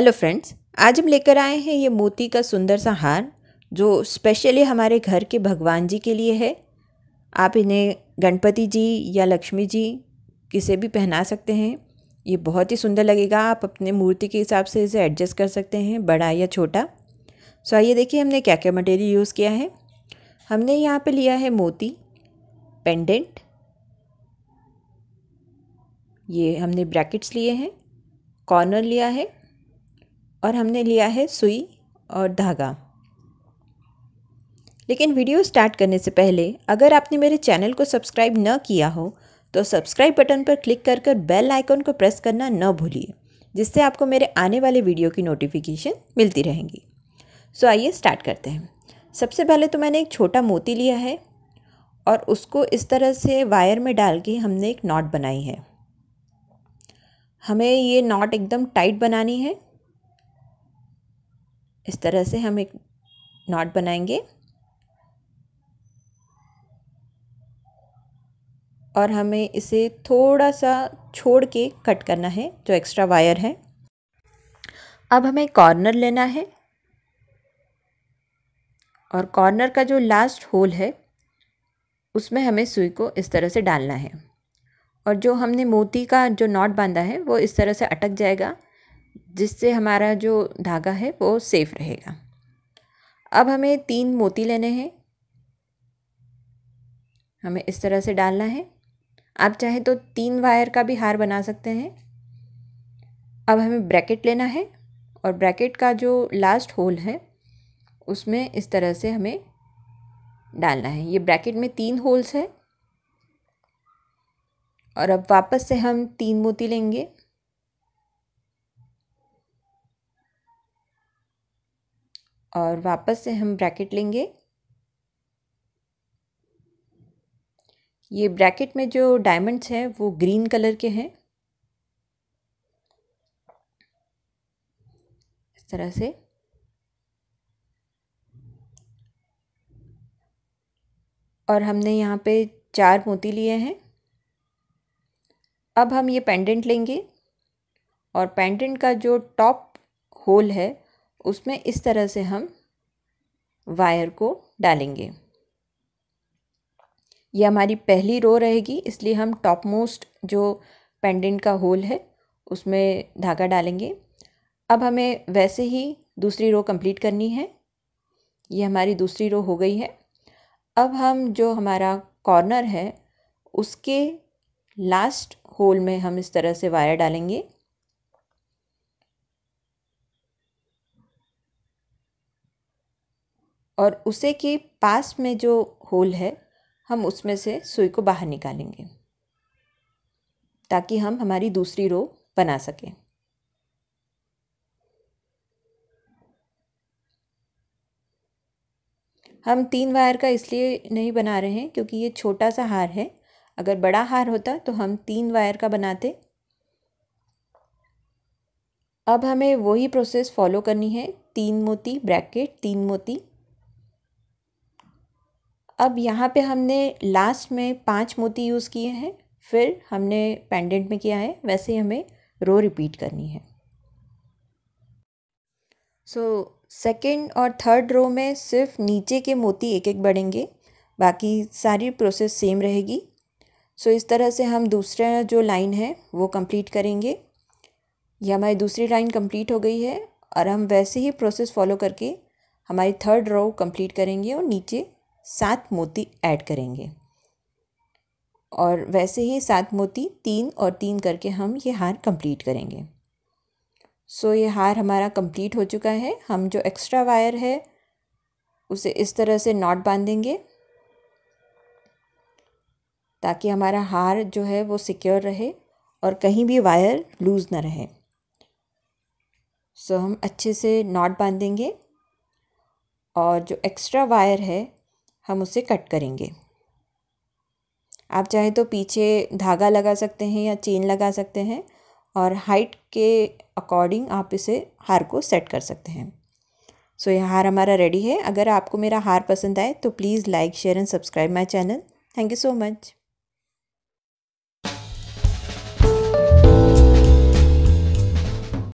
hello friends आज हम लेकर आए हैं ये मोती का सुंदर सा हार जो स्पेशली हमारे घर के भगवान जी के लिए है आप इन्हें गणपति जी या लक्ष्मी जी किसे भी पहना सकते हैं ये बहुत ही सुंदर लगेगा आप अपने मूर्ति के हिसाब से इसे एडजस्ट कर सकते हैं बड़ा या छोटा सो आइए देखिए हमने क्या क्या मटेरियल यूज़ किया है हमने यहाँ पे लिया है मोती पेंडेंट ये हमने ब्रैकेट्स लिए हैं कॉर्नर लिया है और हमने लिया है सुई और धागा लेकिन वीडियो स्टार्ट करने से पहले अगर आपने मेरे चैनल को सब्सक्राइब न किया हो तो सब्सक्राइब बटन पर क्लिक कर कर बेल आइकॉन को प्रेस करना न भूलिए जिससे आपको मेरे आने वाले वीडियो की नोटिफिकेशन मिलती रहेंगी सो आइए स्टार्ट करते हैं सबसे पहले तो मैंने एक छोटा मोती लिया है और उसको इस तरह से वायर में डाल के हमने एक नॉट बनाई है हमें ये नॉट एकदम टाइट बनानी है इस तरह से हम एक नॉट बनाएंगे और हमें इसे थोड़ा सा छोड़ के कट करना है जो एक्स्ट्रा वायर है अब हमें कॉर्नर लेना है और कॉर्नर का जो लास्ट होल है उसमें हमें सुई को इस तरह से डालना है और जो हमने मोती का जो नॉट बांधा है वो इस तरह से अटक जाएगा जिससे हमारा जो धागा है वो सेफ़ रहेगा अब हमें तीन मोती लेने हैं हमें इस तरह से डालना है आप चाहे तो तीन वायर का भी हार बना सकते हैं अब हमें ब्रैकेट लेना है और ब्रैकेट का जो लास्ट होल है उसमें इस तरह से हमें डालना है ये ब्रैकेट में तीन होल्स है और अब वापस से हम तीन मोती लेंगे और वापस से हम ब्रैकेट लेंगे ये ब्रैकेट में जो डायमंड्स हैं वो ग्रीन कलर के हैं इस तरह से और हमने यहाँ पे चार मोती लिए हैं अब हम ये पेंडेंट लेंगे और पेंडेंट का जो टॉप होल है उसमें इस तरह से हम वायर को डालेंगे ये हमारी पहली रो रहेगी इसलिए हम टॉप मोस्ट जो पेंडेंट का होल है उसमें धागा डालेंगे अब हमें वैसे ही दूसरी रो कंप्लीट करनी है ये हमारी दूसरी रो हो गई है अब हम जो हमारा कॉर्नर है उसके लास्ट होल में हम इस तरह से वायर डालेंगे और उसे के पास में जो होल है हम उसमें से सुई को बाहर निकालेंगे ताकि हम हमारी दूसरी रो बना सकें हम तीन वायर का इसलिए नहीं बना रहे हैं क्योंकि ये छोटा सा हार है अगर बड़ा हार होता तो हम तीन वायर का बनाते अब हमें वही प्रोसेस फॉलो करनी है तीन मोती ब्रैकेट तीन मोती अब यहाँ पे हमने लास्ट में पांच मोती यूज़ किए हैं फिर हमने पेंडेंट में किया है वैसे ही हमें रो रिपीट करनी है सो सेकेंड और थर्ड रो में सिर्फ नीचे के मोती एक एक बढ़ेंगे बाकी सारी प्रोसेस सेम रहेगी सो so, इस तरह से हम दूसरा जो लाइन है वो कंप्लीट करेंगे यह हमारी दूसरी लाइन कंप्लीट हो गई है और हम वैसे ही प्रोसेस फॉलो करके हमारी थर्ड रो कंप्लीट करेंगे और नीचे सात मोती ऐड करेंगे और वैसे ही सात मोती तीन और तीन करके हम ये हार कंप्लीट करेंगे सो ये हार हमारा कंप्लीट हो चुका है हम जो एक्स्ट्रा वायर है उसे इस तरह से नॉट बांधेंगे ताकि हमारा हार जो है वो सिक्योर रहे और कहीं भी वायर लूज़ ना रहे सो so, हम अच्छे से नॉट बांधेंगे और जो एक्स्ट्रा वायर है हम उसे कट करेंगे आप चाहे तो पीछे धागा लगा सकते हैं या चेन लगा सकते हैं और हाइट के अकॉर्डिंग आप इसे हार को सेट कर सकते हैं सो so, यह हार हमारा रेडी है अगर आपको मेरा हार पसंद आए तो please like share and subscribe my channel thank you so much